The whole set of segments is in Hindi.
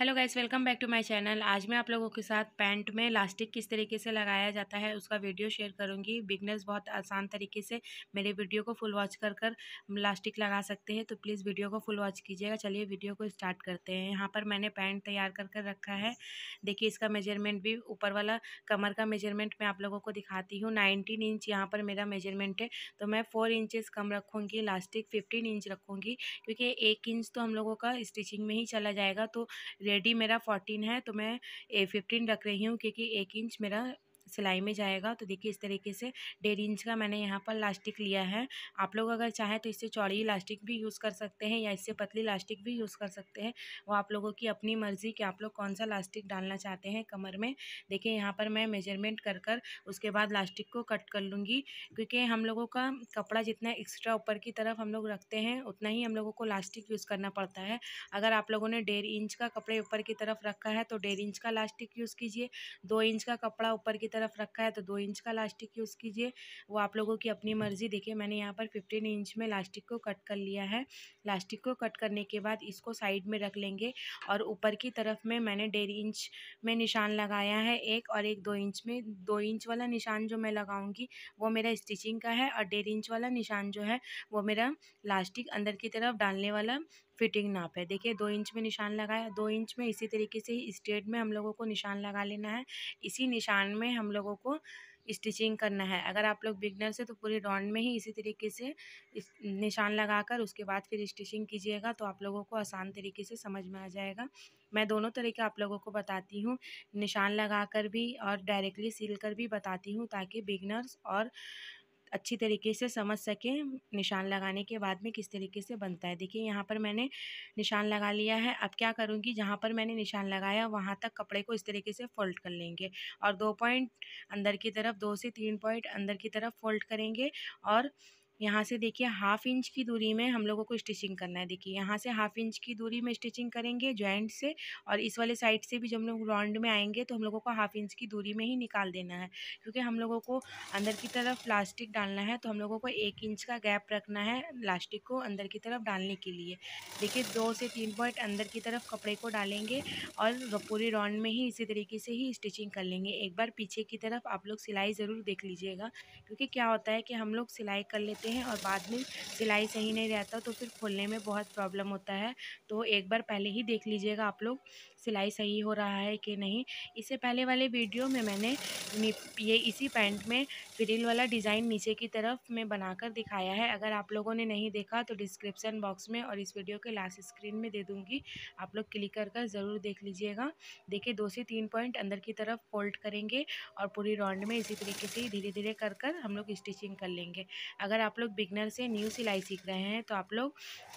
hello guys welcome back to my channel आज मैं आप लोगों के साथ पैंट में लास्टिक किस तरीके से लगाया जाता है उसका वीडियो शेयर करूंगी बिगनर्स बहुत आसान तरीके से मेरे वीडियो को फुल वॉच कर कर लास्टिक लगा सकते हैं तो प्लीज़ वीडियो को फुल वॉच कीजिएगा चलिए वीडियो को स्टार्ट करते हैं यहाँ पर मैंने पैंट तैयार कर कर रखा है देखिए इसका मेजरमेंट भी ऊपर वाला कमर का मेजरमेंट मैं आप लोगों को दिखाती हूँ नाइनटीन इंच यहाँ पर मेरा मेजरमेंट है तो मैं फ़ोर इंचज़ कम रखूँगी लास्टिक फिफ्टीन इंच रखूँगी क्योंकि एक इंच तो हम लोगों का स्टिचिंग में ही चला जाएगा तो रेडी मेरा फोर्टीन है तो मैं ए फिफ्टीन रख रही हूँ क्योंकि एक इंच मेरा सिलाई में जाएगा तो देखिए इस तरीके से डेढ़ इंच का मैंने यहाँ पर लास्टिक लिया है आप लोग अगर चाहें तो इससे चौड़ी लास्टिक भी यूज़ कर सकते हैं या इससे पतली लास्टिक भी यूज़ कर सकते हैं वो आप लोगों की अपनी मर्ज़ी कि आप लोग कौन सा लास्टिक डालना चाहते हैं कमर में देखिए यहाँ पर मैं मेजरमेंट कर कर उसके बाद लास्टिक को कट कर लूँगी क्योंकि हम लोगों का कपड़ा जितना एक्स्ट्रा ऊपर की तरफ हम लोग रखते हैं उतना ही हम लोगों को लास्टिक यूज़ करना पड़ता है अगर आप लोगों ने डेढ़ इंच का कपड़े ऊपर की तरफ रखा है तो डेढ़ इंच का लास्टिक यूज़ कीजिए दो इंच का कपड़ा ऊपर की तरफ तरफ रखा है तो दो इंच का लास्टिक यूज़ कीजिए वो आप लोगों की अपनी मर्ज़ी देखिए मैंने यहाँ पर फिफ्टीन इंच में लास्टिक को कट कर लिया है लास्टिक को कट करने के बाद इसको साइड में रख लेंगे और ऊपर की तरफ में मैंने डेढ़ इंच में निशान लगाया है एक और एक दो इंच में दो इंच वाला निशान जो मैं लगाऊंगी वो मेरा स्टिचिंग का है और डेढ़ इंच वाला निशान जो है वो मेरा लास्टिक अंदर की तरफ डालने वाला फिटिंग नाप है देखिए दो इंच में निशान लगाया दो इंच में इसी तरीके से ही स्ट्रेट में हम लोगों को निशान लगा लेना है इसी निशान में हम लोगों को स्टिचिंग करना है अगर आप लोग बिगनर से तो पूरे राउंड में ही इसी तरीके से इस निशान लगाकर उसके बाद फिर स्टिचिंग कीजिएगा तो आप लोगों को आसान तरीके से समझ में आ जाएगा मैं दोनों तरीके आप लोगों को बताती हूँ निशान लगाकर भी और डायरेक्टली सील कर भी बताती हूँ ताकि बिगनर्स और अच्छी तरीके से समझ सके निशान लगाने के बाद में किस तरीके से बनता है देखिए यहाँ पर मैंने निशान लगा लिया है अब क्या करूँगी जहाँ पर मैंने निशान लगाया वहाँ तक कपड़े को इस तरीके से फ़ोल्ड कर लेंगे और दो पॉइंट अंदर की तरफ दो से तीन पॉइंट अंदर की तरफ फ़ोल्ड करेंगे और यहाँ से देखिए हाफ इंच की दूरी में हम लोगों को स्टिचिंग करना है देखिए यहाँ से हाफ इंच की दूरी में स्टिचिंग करेंगे जॉइंट से और इस वाले साइड से भी जब हम लोग राउंड में आएंगे तो हम लोगों को हाफ इंच की दूरी में ही निकाल देना है क्योंकि हम लोगों को अंदर की तरफ प्लास्टिक डालना है तो हम लोगों को एक इंच का गैप रखना है प्लास्टिक को अंदर की तरफ डालने के लिए देखिए दो से तीन पॉइंट अंदर की तरफ कपड़े को डालेंगे और पूरे राउंड में ही इसी तरीके से ही स्टिचिंग कर लेंगे एक बार पीछे की तरफ आप लोग सिलाई ज़रूर देख लीजिएगा क्योंकि क्या होता है कि हम लोग सिलाई कर लेते रहते हैं और बाद में सिलाई सही नहीं रहता तो फिर खोलने में बहुत प्रॉब्लम होता है तो एक बार पहले ही देख लीजिएगा आप लोग सिलाई सही हो रहा है कि नहीं इससे पहले वाले वीडियो में मैंने ये इसी पैंट में फ्रिल वाला डिज़ाइन नीचे की तरफ में बनाकर दिखाया है अगर आप लोगों ने नहीं देखा तो डिस्क्रिप्सन बॉक्स में और इस वीडियो के लास्ट स्क्रीन में दे दूँगी आप लोग क्लिक कर कर ज़रूर देख लीजिएगा देखिए दो से तीन पॉइंट अंदर की तरफ फोल्ड करेंगे और पूरी राउंड में इसी तरीके से धीरे धीरे कर कर हम लोग स्टिचिंग कर लेंगे अगर आप आप लोग बिगनर से न्यू सिलाई सीख रहे हैं तो आप लोग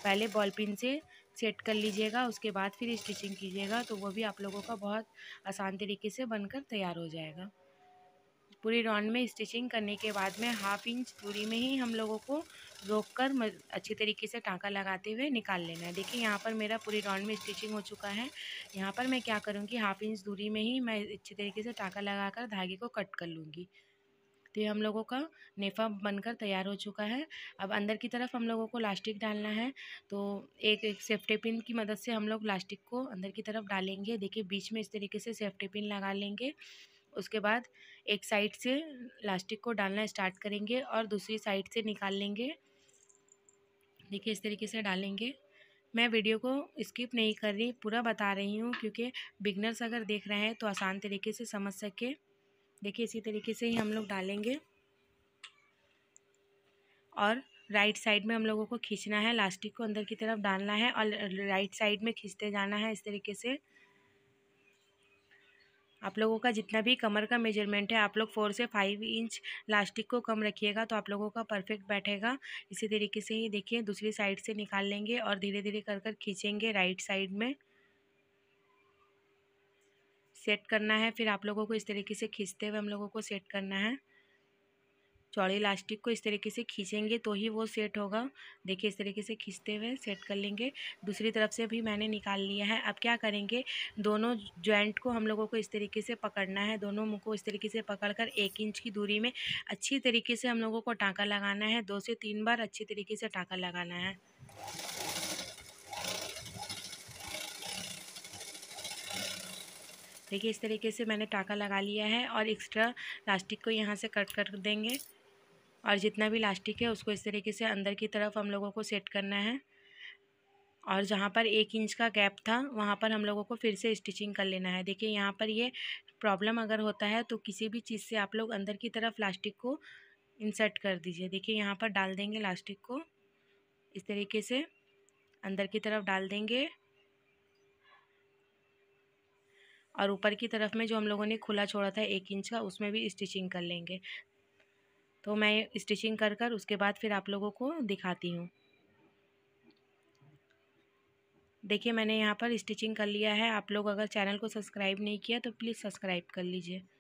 पहले बॉल पिन से सेट कर लीजिएगा उसके बाद फिर स्टिचिंग कीजिएगा तो वो भी आप लोगों का बहुत आसान तरीके से बनकर तैयार हो जाएगा पूरी राउंड में स्टिचिंग करने के बाद में हाफ इंच दूरी में ही हम लोगों को रोक कर अच्छे तरीके से टाँका लगाते हुए निकाल लेना है देखिए यहाँ पर मेरा पूरी राउंड में स्टिचिंग हो चुका है यहाँ पर मैं क्या करूँगी हाफ इंच दूरी में ही मैं अच्छे तरीके से टाँका लगाकर धागे को कट कर लूँगी तो ये हम लोगों का नेफा बनकर तैयार हो चुका है अब अंदर की तरफ हम लोगों को लास्टिक डालना है तो एक एक सेफ्टी पिन की मदद से हम लोग लास्टिक को अंदर की तरफ डालेंगे देखिए बीच में इस तरीके से सेफ्टी पिन लगा लेंगे उसके बाद एक साइड से लास्टिक को डालना स्टार्ट करेंगे और दूसरी साइड से निकाल लेंगे देखिए इस तरीके से डालेंगे मैं वीडियो को स्किप नहीं कर रही पूरा बता रही हूँ क्योंकि बिगनर्स अगर देख रहे हैं तो आसान तरीके से समझ सके देखिए इसी तरीके से ही हम लोग डालेंगे और राइट साइड में हम लोगों को खींचना है लास्टिक को अंदर की तरफ डालना है और राइट साइड में खींचते जाना है इस तरीके से आप लोगों का जितना भी कमर का मेजरमेंट है आप लोग फोर से फाइव इंच लास्टिक को कम रखिएगा तो आप लोगों का परफेक्ट बैठेगा इसी तरीके से ही देखिए दूसरी साइड से निकाल लेंगे और धीरे धीरे कर कर खींचेंगे राइट साइड में सेट करना है फिर आप लोगों को इस तरीके से खींचते हुए हम लोगों को सेट करना है चौड़ी इलास्टिक को इस तरीके से खींचेंगे तो ही वो सेट होगा देखिए इस तरीके से खींचते हुए सेट कर लेंगे दूसरी तरफ से भी मैंने निकाल लिया है अब क्या करेंगे दोनों जॉइंट को हम लोगों को इस तरीके से पकड़ना है दोनों मुँह को इस तरीके से पकड़कर एक इंच की दूरी में अच्छी तरीके से हम लोगों को टाँका लगाना है दो से तीन बार अच्छी तरीके से टाँका लगाना है देखिए इस तरीके से मैंने टाका लगा लिया है और एक्स्ट्रा लास्टिक को यहाँ से कट कर देंगे और जितना भी लास्टिक है उसको इस तरीके से अंदर की तरफ हम लोगों को सेट करना है और जहाँ पर एक इंच का गैप था वहाँ पर हम लोगों को फिर से स्टिचिंग कर लेना है देखिए यहाँ पर ये प्रॉब्लम अगर होता है तो किसी भी चीज़ से आप लोग अंदर की तरफ लास्टिक को इंसर्ट कर दीजिए देखिए यहाँ पर डाल देंगे लास्टिक को इस तरीके से अंदर की तरफ डाल देंगे और ऊपर की तरफ में जो हम लोगों ने खुला छोड़ा था एक इंच का उसमें भी स्टिचिंग कर लेंगे तो मैं स्टिचिंग कर कर उसके बाद फिर आप लोगों को दिखाती हूँ देखिए मैंने यहाँ पर स्टिचिंग कर लिया है आप लोग अगर चैनल को सब्सक्राइब नहीं किया तो प्लीज़ सब्सक्राइब कर लीजिए